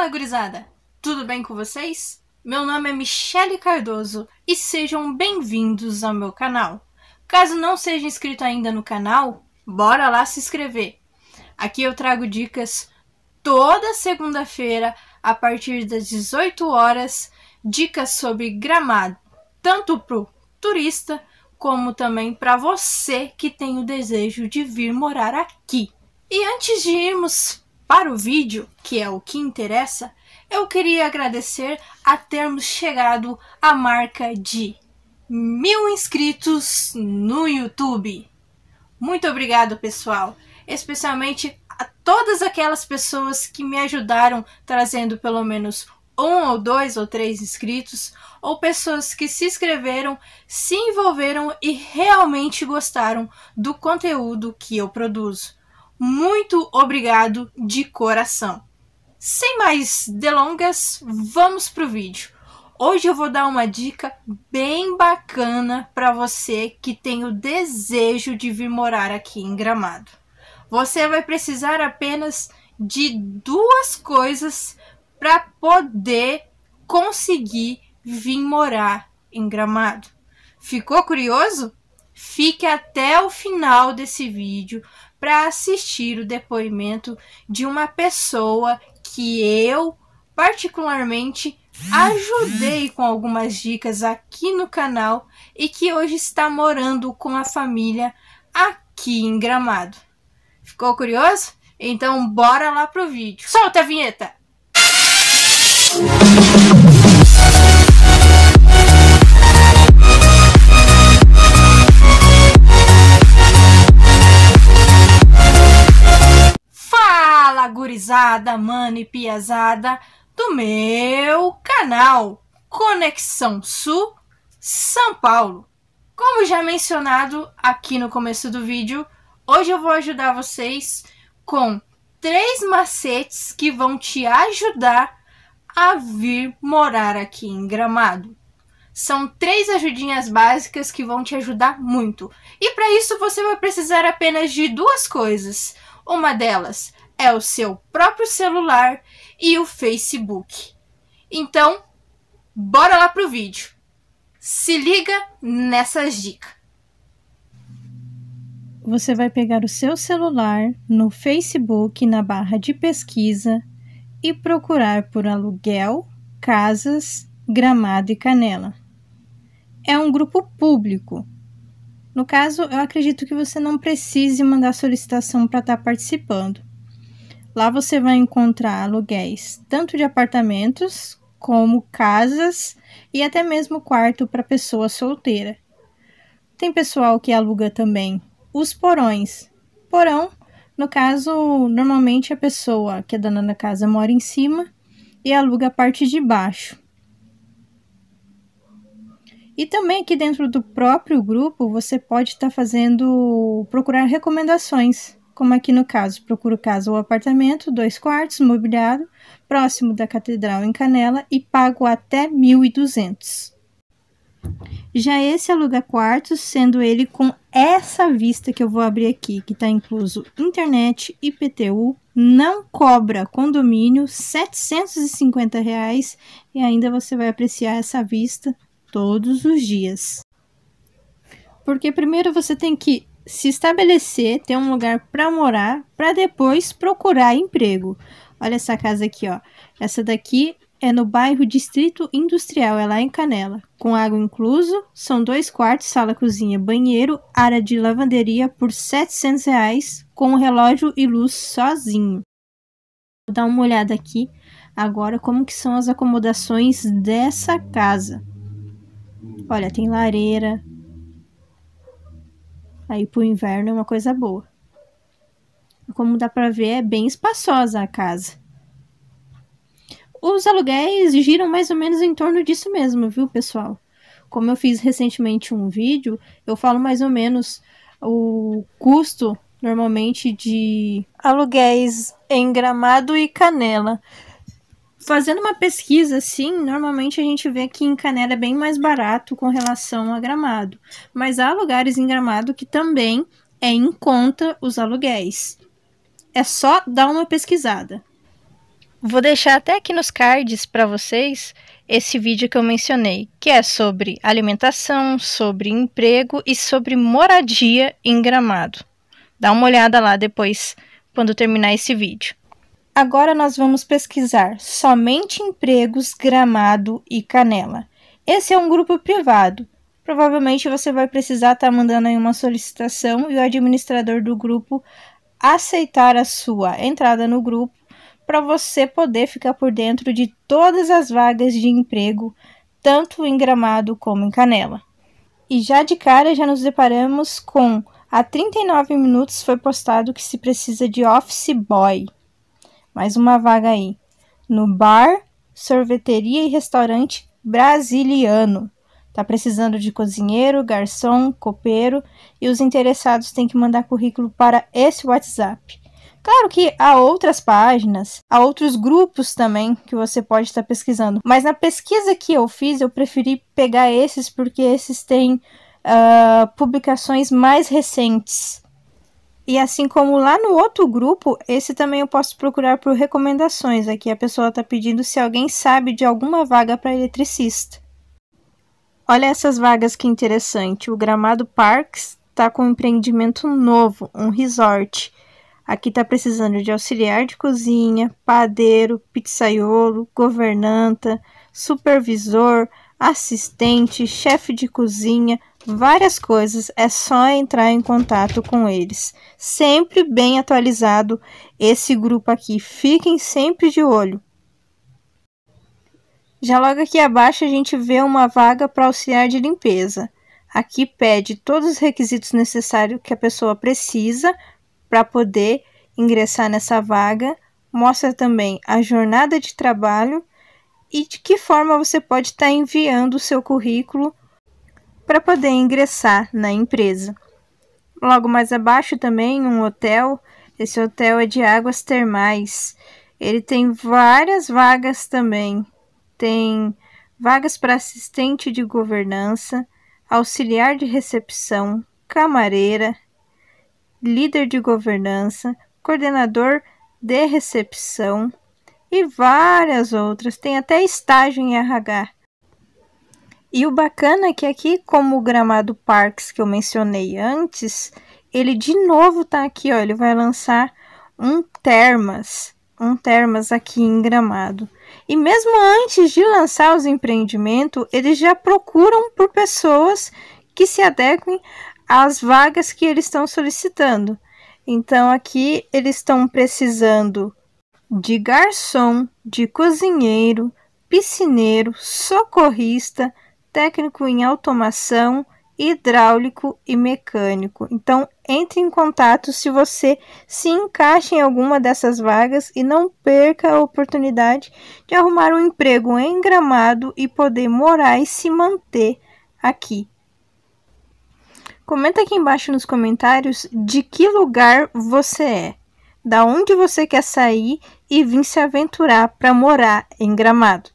Fala, gurizada! Tudo bem com vocês? Meu nome é Michele Cardoso e sejam bem-vindos ao meu canal. Caso não seja inscrito ainda no canal, bora lá se inscrever. Aqui eu trago dicas toda segunda-feira a partir das 18 horas, dicas sobre gramado, tanto pro turista como também para você que tem o desejo de vir morar aqui. E antes de irmos para o vídeo, que é o que interessa, eu queria agradecer a termos chegado à marca de mil inscritos no YouTube. Muito obrigado, pessoal, especialmente a todas aquelas pessoas que me ajudaram trazendo pelo menos um ou dois ou três inscritos, ou pessoas que se inscreveram, se envolveram e realmente gostaram do conteúdo que eu produzo muito obrigado de coração. Sem mais delongas, vamos pro vídeo. Hoje eu vou dar uma dica bem bacana para você que tem o desejo de vir morar aqui em Gramado. Você vai precisar apenas de duas coisas para poder conseguir vir morar em Gramado. Ficou curioso? Fique até o final desse vídeo para assistir o depoimento de uma pessoa que eu particularmente ajudei com algumas dicas aqui no canal e que hoje está morando com a família aqui em Gramado. Ficou curioso? Então bora lá pro vídeo. Solta a vinheta. gurizada, mano e piazada do meu canal Conexão Sul São Paulo. Como já mencionado aqui no começo do vídeo, hoje eu vou ajudar vocês com três macetes que vão te ajudar a vir morar aqui em Gramado. São três ajudinhas básicas que vão te ajudar muito. E para isso você vai precisar apenas de duas coisas. Uma delas, é o seu próprio celular e o Facebook. Então, bora lá pro vídeo. Se liga nessas dicas. Você vai pegar o seu celular no Facebook na barra de pesquisa e procurar por aluguel, casas, gramado e canela. É um grupo público. No caso, eu acredito que você não precise mandar solicitação para estar tá participando Lá você vai encontrar aluguéis tanto de apartamentos como casas e até mesmo quarto para pessoa solteira. Tem pessoal que aluga também os porões. Porão, no caso, normalmente a pessoa que é dona da casa mora em cima e aluga a parte de baixo. E também aqui dentro do próprio grupo você pode estar tá fazendo procurar recomendações como aqui no caso, procuro casa ou apartamento, dois quartos, mobiliado, próximo da Catedral em Canela e pago até 1.200. Já esse aluga quartos, sendo ele com essa vista que eu vou abrir aqui, que está incluso internet, IPTU, não cobra condomínio, R$ 750 reais, e ainda você vai apreciar essa vista todos os dias. Porque primeiro você tem que se estabelecer, ter um lugar para morar, para depois procurar emprego. Olha essa casa aqui, ó. Essa daqui é no bairro Distrito Industrial, é lá em Canela. Com água incluso, são dois quartos, sala, cozinha, banheiro, área de lavanderia por 700 reais, com relógio e luz sozinho. Vou dar uma olhada aqui agora como que são as acomodações dessa casa. Olha, tem lareira, Aí pro inverno é uma coisa boa. Como dá para ver, é bem espaçosa a casa. Os aluguéis giram mais ou menos em torno disso mesmo, viu, pessoal? Como eu fiz recentemente um vídeo, eu falo mais ou menos o custo normalmente de aluguéis em Gramado e Canela fazendo uma pesquisa assim, normalmente a gente vê que em Canela é bem mais barato com relação a Gramado. Mas há lugares em Gramado que também é em conta os aluguéis. É só dar uma pesquisada. Vou deixar até aqui nos cards para vocês esse vídeo que eu mencionei, que é sobre alimentação, sobre emprego e sobre moradia em Gramado. Dá uma olhada lá depois quando terminar esse vídeo. Agora nós vamos pesquisar somente empregos Gramado e Canela. Esse é um grupo privado. Provavelmente você vai precisar estar tá mandando aí uma solicitação e o administrador do grupo aceitar a sua entrada no grupo para você poder ficar por dentro de todas as vagas de emprego, tanto em Gramado como em Canela. E já de cara já nos deparamos com há 39 minutos foi postado que se precisa de office boy mais uma vaga aí, no bar, sorveteria e restaurante brasiliano. Tá precisando de cozinheiro, garçom, copeiro e os interessados têm que mandar currículo para esse WhatsApp. Claro que há outras páginas, há outros grupos também que você pode estar pesquisando, mas na pesquisa que eu fiz eu preferi pegar esses porque esses têm uh, publicações mais recentes. E assim como lá no outro grupo, esse também eu posso procurar por recomendações. Aqui a pessoa está pedindo se alguém sabe de alguma vaga para eletricista. Olha essas vagas que interessante. O Gramado Parks está com um empreendimento novo, um resort. Aqui está precisando de auxiliar de cozinha, padeiro, pizzaiolo, governanta, supervisor, assistente, chefe de cozinha, várias coisas, é só entrar em contato com eles. Sempre bem atualizado esse grupo aqui, fiquem sempre de olho. Já logo aqui abaixo a gente vê uma vaga para auxiliar de limpeza. Aqui pede todos os requisitos necessários que a pessoa precisa para poder ingressar nessa vaga, mostra também a jornada de trabalho e de que forma você pode estar tá enviando o seu currículo para poder ingressar na empresa. Logo mais abaixo também um hotel. Esse hotel é de águas termais. Ele tem várias vagas também. Tem vagas para assistente de governança, auxiliar de recepção, camareira, líder de governança, coordenador de recepção e várias outras. Tem até estágio em RH. E o bacana é que aqui, como o gramado Parks que eu mencionei antes, ele de novo tá aqui, ó, ele vai lançar um Termas, um Termas aqui em Gramado. E mesmo antes de lançar os empreendimentos, eles já procuram por pessoas que se adequem às vagas que eles estão solicitando. Então aqui eles estão precisando de garçom, de cozinheiro, piscineiro, socorrista, técnico em automação, hidráulico e mecânico. Então, entre em contato se você se encaixa em alguma dessas vagas e não perca a oportunidade de arrumar um emprego em Gramado e poder morar e se manter aqui. Comenta aqui embaixo nos comentários de que lugar você é, da onde você quer sair e vir se aventurar para morar em Gramado.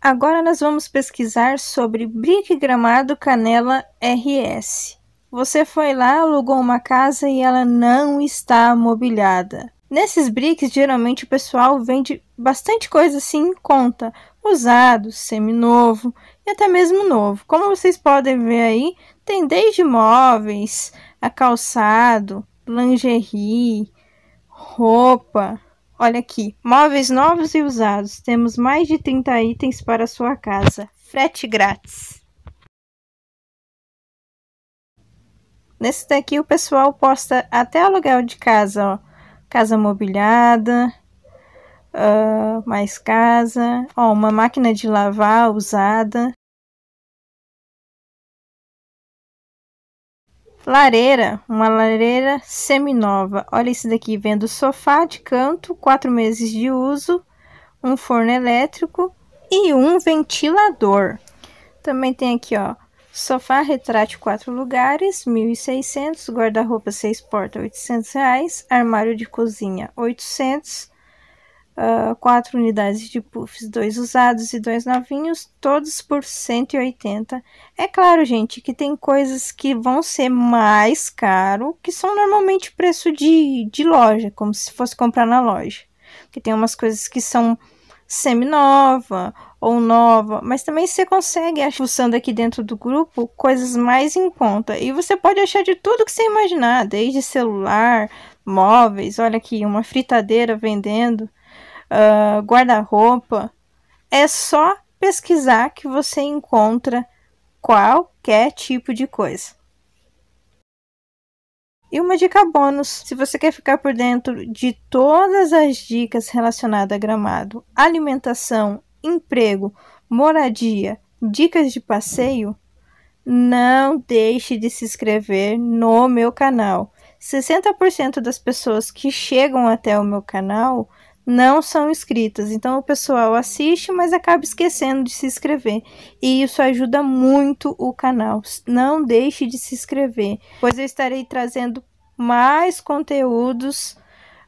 Agora nós vamos pesquisar sobre Brick Gramado Canela RS. Você foi lá, alugou uma casa e ela não está mobiliada. Nesses bricks, geralmente o pessoal vende bastante coisa assim em conta, usado, seminovo e até mesmo novo. Como vocês podem ver aí, tem desde móveis, a calçado, lingerie, roupa, Olha aqui, móveis novos e usados. Temos mais de 30 itens para sua casa. Frete grátis. Nesse daqui o pessoal posta até aluguel de casa, ó. Casa mobiliada, uh, mais casa, ó, uma máquina de lavar usada. Lareira, uma lareira seminova. Olha isso daqui, vendo sofá de canto, quatro meses de uso, um forno elétrico e um ventilador. Também tem aqui, ó, sofá retrátil quatro lugares, 1.600, guarda-roupa seis portas, 800 reais, armário de cozinha, 800, uh, quatro unidades de puffs, dois usados e dois novinhos, todos por 180. É claro, gente, que tem coisas que vão ser mais caro, que são normalmente preço de, de loja, como se fosse comprar na loja. Que tem umas coisas que são semi-nova ou nova, mas também você consegue, usando aqui dentro do grupo, coisas mais em conta. E você pode achar de tudo que você imaginar, desde celular, móveis, olha aqui, uma fritadeira vendendo uh, guarda-roupa. É só pesquisar que você encontra qualquer tipo de coisa. E uma dica bônus: se você quer ficar por dentro de todas as dicas relacionadas a gramado, alimentação, emprego, moradia, dicas de passeio, não deixe de se inscrever no meu canal. 60% das pessoas que chegam até o meu canal não são escritas. Então o pessoal assiste, mas acaba esquecendo de se inscrever. E isso ajuda muito o canal. Não deixe de se inscrever, pois eu estarei trazendo mais conteúdos,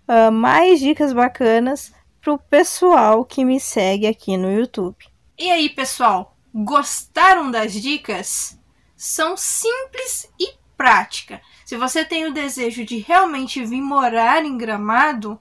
uh, mais dicas bacanas para o pessoal que me segue aqui no YouTube. E aí, pessoal, gostaram das dicas? São simples e prática. Se você tem o desejo de realmente vir morar em Gramado,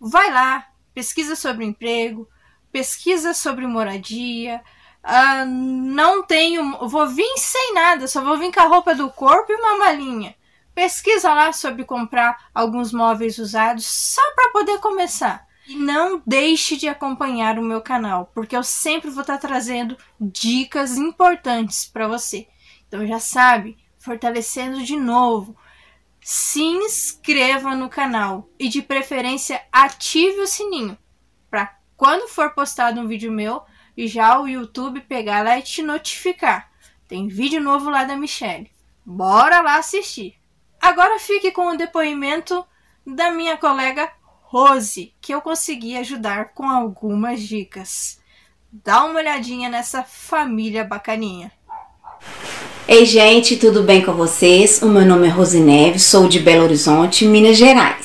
vai lá, pesquisa sobre emprego, pesquisa sobre moradia. Uh, não tenho, vou vir sem nada, só vou vir com a roupa do corpo e uma malinha. Pesquisa lá sobre comprar alguns móveis usados só para poder começar. E não deixe de acompanhar o meu canal, porque eu sempre vou estar tá trazendo dicas importantes para você. Então já sabe, fortalecendo de novo se inscreva no canal e de preferência ative o sininho para quando for postado um vídeo meu e já o YouTube pegar lá e te notificar. Tem vídeo novo lá da Michelle. Bora lá assistir. Agora fique com o depoimento da minha colega Rose, que eu consegui ajudar com algumas dicas. Dá uma olhadinha nessa família bacaninha. Ei, gente, tudo bem com vocês? O meu nome é Rosineve, sou de Belo Horizonte, Minas Gerais.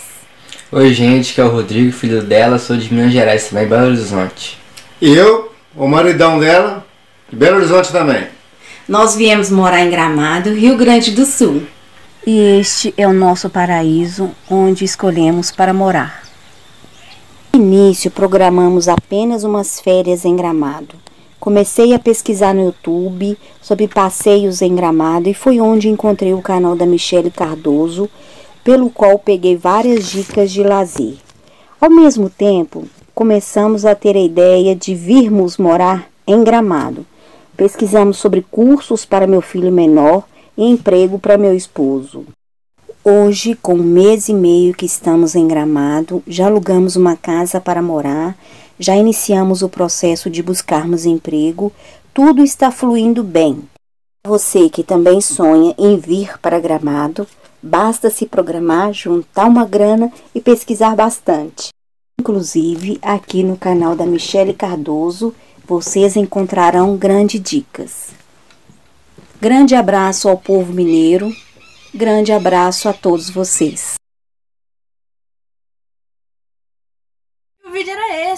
Oi, gente, que é o Rodrigo, filho dela, sou de Minas Gerais também, Belo Horizonte. E eu, o maridão dela, de Belo Horizonte também. Nós viemos morar em Gramado, Rio Grande do Sul. E este é o nosso paraíso onde escolhemos para morar. No início, programamos apenas umas férias em Gramado Comecei a pesquisar no YouTube sobre passeios em Gramado e foi onde encontrei o canal da Michele Cardoso, pelo qual peguei várias dicas de lazer. Ao mesmo tempo, começamos a ter a ideia de virmos morar em Gramado. Pesquisamos sobre cursos para meu filho menor e emprego para meu esposo. Hoje, com um mês e meio que estamos em Gramado, já alugamos uma casa para morar já iniciamos o processo de buscarmos emprego, tudo está fluindo bem. Você que também sonha em vir para Gramado, basta se programar, juntar uma grana e pesquisar bastante. Inclusive, aqui no canal da Michele Cardoso, vocês encontrarão grandes dicas. Grande abraço ao povo mineiro, grande abraço a todos vocês.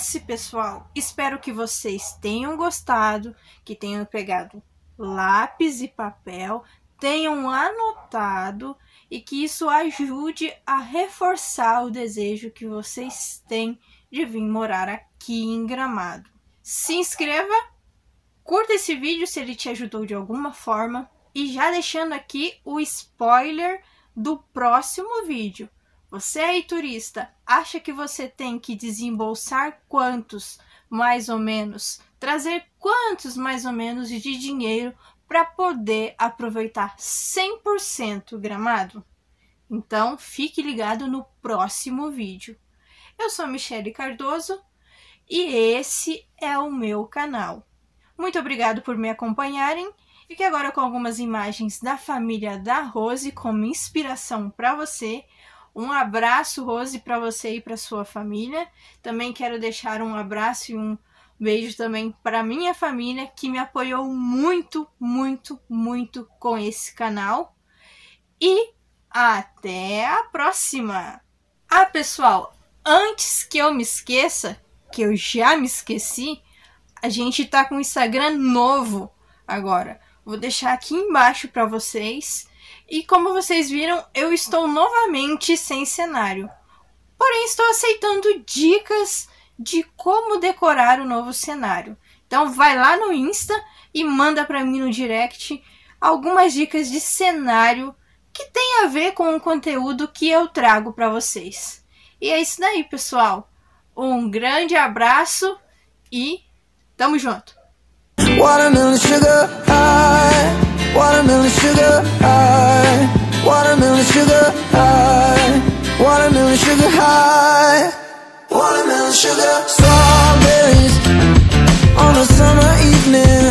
esse, pessoal, espero que vocês tenham gostado, que tenham pegado lápis e papel, tenham anotado e que isso ajude a reforçar o desejo que vocês têm de vir morar aqui em Gramado. Se inscreva, curta esse vídeo se ele te ajudou de alguma forma e já deixando aqui o spoiler do próximo vídeo. Você aí, turista, acha que você tem que desembolsar quantos, mais ou menos, trazer quantos, mais ou menos, de dinheiro para poder aproveitar 100% o gramado? Então, fique ligado no próximo vídeo. Eu sou Michele Cardoso e esse é o meu canal. Muito obrigado por me acompanharem. Fique agora com algumas imagens da família da Rose como inspiração para você. Um abraço, Rose, para você e para sua família. Também quero deixar um abraço e um beijo também para minha família que me apoiou muito, muito, muito com esse canal. E até a próxima. Ah, pessoal, antes que eu me esqueça, que eu já me esqueci, a gente tá com o Instagram novo agora. Vou deixar aqui embaixo para vocês e como vocês viram, eu estou novamente sem cenário. Porém, estou aceitando dicas de como decorar o novo cenário. Então vai lá no Insta e manda para mim no direct algumas dicas de cenário que tem a ver com o conteúdo que eu trago para vocês. E é isso daí, pessoal. Um grande abraço e tamo junto. Watermelon sugar high Watermelon sugar high Watermelon sugar high Watermelon sugar Strawberries On a summer evening